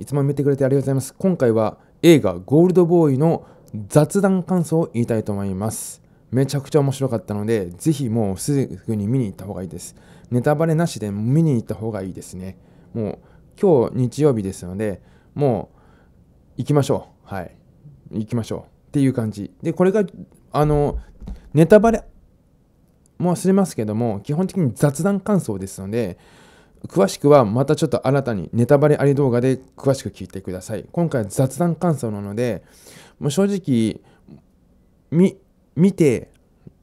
いつも見てくれてありがとうございます。今回は映画ゴールドボーイの雑談感想を言いたいと思います。めちゃくちゃ面白かったので、ぜひもうすぐに見に行った方がいいです。ネタバレなしで見に行った方がいいですね。もう今日日曜日ですので、もう行きましょう。はい。行きましょう。っていう感じ。で、これが、あの、ネタバレも忘れますけども、基本的に雑談感想ですので、詳しくはまたちょっと新たにネタバレあり動画で詳しく聞いてください。今回は雑談感想なので、もう正直、み、見て、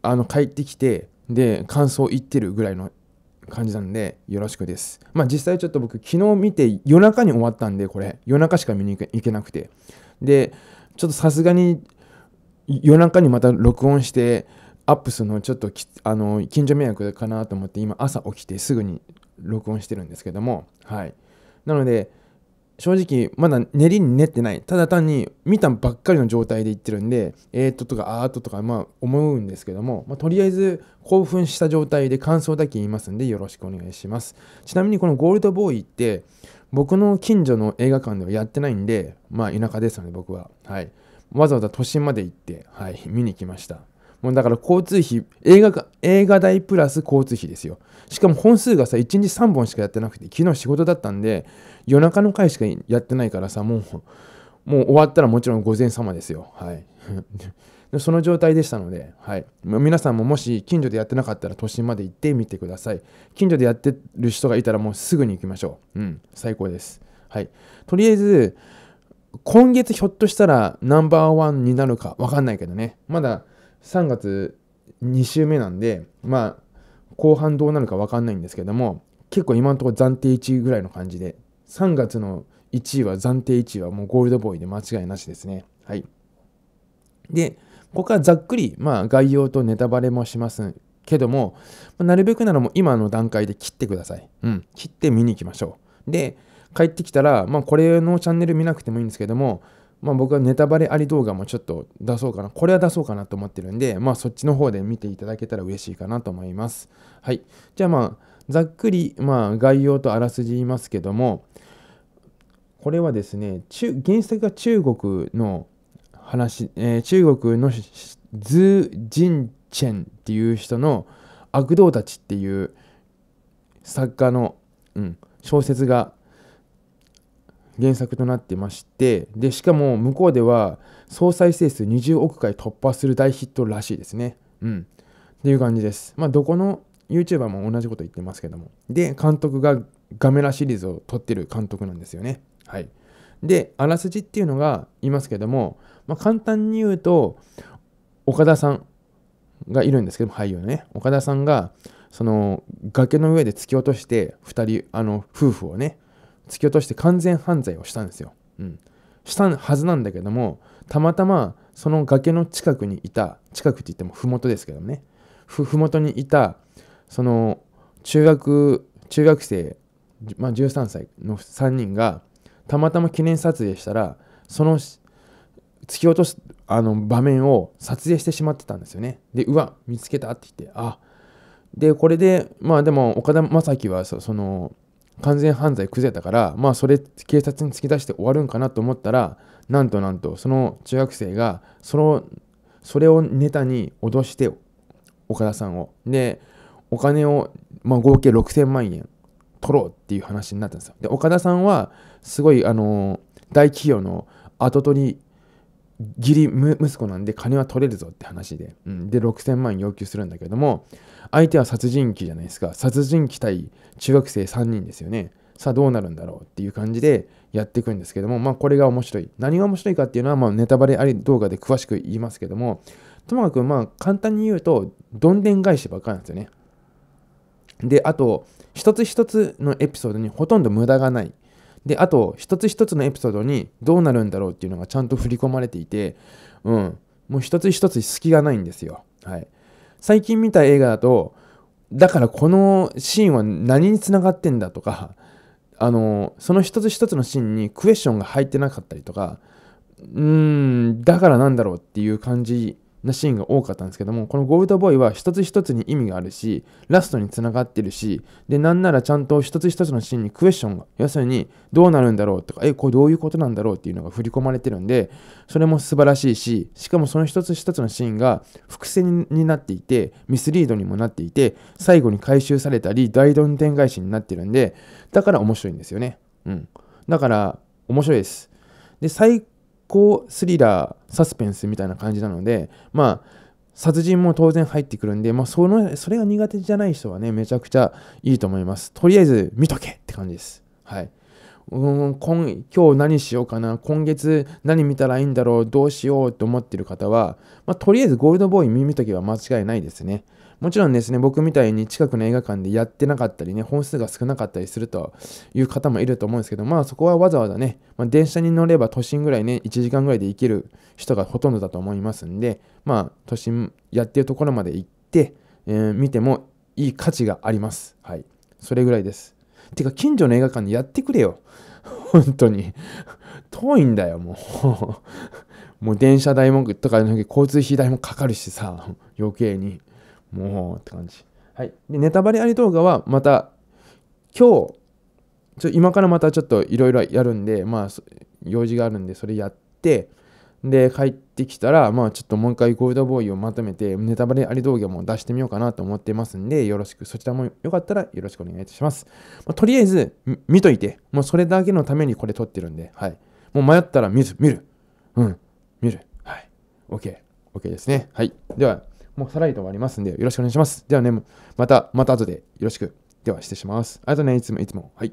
あの、帰ってきて、で、感想言ってるぐらいの感じなんで、よろしくです。まあ実際ちょっと僕、昨日見て夜中に終わったんで、これ、夜中しか見に行けなくて。で、ちょっとさすがに夜中にまた録音して、アップするのちょっとあの近所迷惑かなと思って今朝起きてすぐに録音してるんですけどもはいなので正直まだ練りに練ってないただ単に見たばっかりの状態で言ってるんでえー、っととかあーっととかまあ思うんですけども、まあ、とりあえず興奮した状態で感想だけ言いますんでよろしくお願いしますちなみにこのゴールドボーイって僕の近所の映画館ではやってないんでまあ田舎ですので僕ははいわざわざ都心まで行ってはい見に来ましたもうだから交通費、映画映画代プラス交通費ですよ。しかも本数がさ、1日3本しかやってなくて、昨日仕事だったんで、夜中の回しかやってないからさ、もう、もう終わったらもちろん午前様ですよ。はい。その状態でしたので、はい、皆さんももし近所でやってなかったら都心まで行ってみてください。近所でやってる人がいたらもうすぐに行きましょう。うん、最高です。はい。とりあえず、今月ひょっとしたらナンバーワンになるかわかんないけどね。まだ3月2週目なんで、まあ、後半どうなるか分かんないんですけども、結構今のところ暫定1位ぐらいの感じで、3月の1位は暫定1位はもうゴールドボーイで間違いなしですね。はい。で、ここはざっくり、まあ、概要とネタバレもしますけども、なるべくならもう今の段階で切ってください。うん。切って見に行きましょう。で、帰ってきたら、まあ、これのチャンネル見なくてもいいんですけども、まあ、僕はネタバレあり動画もちょっと出そうかな。これは出そうかなと思ってるんで、まあ、そっちの方で見ていただけたら嬉しいかなと思います。はい。じゃあまあ、ざっくり、まあ、概要とあらすじ言いますけども、これはですね、中原作が中国の話、えー、中国のズジンチェンっていう人の悪童たちっていう作家の、うん、小説が原作となってましてでしかも向こうでは総再生数20億回突破する大ヒットらしいですね。うん、っていう感じです。まあ、どこの YouTuber も同じこと言ってますけども。で、監督がガメラシリーズを撮ってる監督なんですよね。はい。で、あらすじっていうのがいますけども、まあ、簡単に言うと、岡田さんがいるんですけども、俳優のね、岡田さんが、その崖の上で突き落として2人あの夫婦をね突き落として完全犯罪をしたんですよ。うん、したはずなんだけどもたまたまその崖の近くにいた近くって言っても麓ですけどねふ麓にいたその中学中学生、まあ、13歳の3人がたまたま記念撮影したらその突き落とすあの場面を撮影してしまってたんですよね。でうわ見つけたって言ってあでこれでまあでも岡田将生はその完全犯罪崩れたから、まあそれ警察に突き出して終わるんかなと思ったら、なんとなんとその中学生がそのそれをネタに脅して岡田さんをでお金を、まあ、合計6000万円取ろうっていう話になったんですよで岡田さんはすごいあの大企業の跡取り義理息子なんで金は取れるぞって話で、うん、で6000万要求するんだけども相手は殺人鬼じゃないですか殺人鬼対中学生3人ですよねさあどうなるんだろうっていう感じでやっていくんですけどもまあこれが面白い何が面白いかっていうのはまあネタバレあり動画で詳しく言いますけどもともかくまあ簡単に言うとどんでん返しばっかなんですよねであと一つ一つのエピソードにほとんど無駄がないであと一つ一つのエピソードにどうなるんだろうっていうのがちゃんと振り込まれていてうんもう一つ一つ隙がないんですよはい最近見た映画だとだからこのシーンは何につながってんだとかあのその一つ一つのシーンにクエスチョンが入ってなかったりとかうーんだからなんだろうっていう感じなシーンが多かったんですけどもこのゴールドボーイは一つ一つに意味があるしラストにつながってるしでなんならちゃんと一つ一つのシーンにクエスチョンが要するにどうなるんだろうとかえこれどういうことなんだろうっていうのが振り込まれてるんでそれも素晴らしいししかもその一つ一つのシーンが伏線になっていてミスリードにもなっていて最後に回収されたり大どん転返しになってるんでだから面白いんですよねうんだから面白いですで最行スリラーサスペンスみたいな感じなのでまあ殺人も当然入ってくるんで、まあ、そのそれが苦手じゃない人はねめちゃくちゃいいと思いますとりあえず見とけって感じですはいうん今今日何しようかな今月何見たらいいんだろうどうしようと思ってる方は、まあ、とりあえずゴールドボーイ見とけば間違いないですねもちろんですね、僕みたいに近くの映画館でやってなかったりね、本数が少なかったりするという方もいると思うんですけど、まあそこはわざわざね、まあ、電車に乗れば都心ぐらいね、1時間ぐらいで行ける人がほとんどだと思いますんで、まあ都心やってるところまで行って、えー、見てもいい価値があります。はい。それぐらいです。てか、近所の映画館でやってくれよ。本当に。遠いんだよ、もう。もう電車代もとか、交通費代もかかるしさ、余計に。もうって感じ。はい。で、ネタバレあり動画はまた今日、ちょ今からまたちょっといろいろやるんで、まあ、用事があるんで、それやって、で、帰ってきたら、まあ、ちょっともう一回ゴールドボーイをまとめて、ネタバレあり動画も出してみようかなと思ってますんで、よろしく、そちらもよかったらよろしくお願いいたします。まあ、とりあえず、見といて、もうそれだけのためにこれ撮ってるんで、はい。もう迷ったら見る、見る。うん、見る。はい。OK。OK ですね。はい。では、もうさらりと終わりますんで、よろしくお願いします。ではね、また、また後でよろしく。では、失礼します。ありがとうね、いつも、いつも。はい。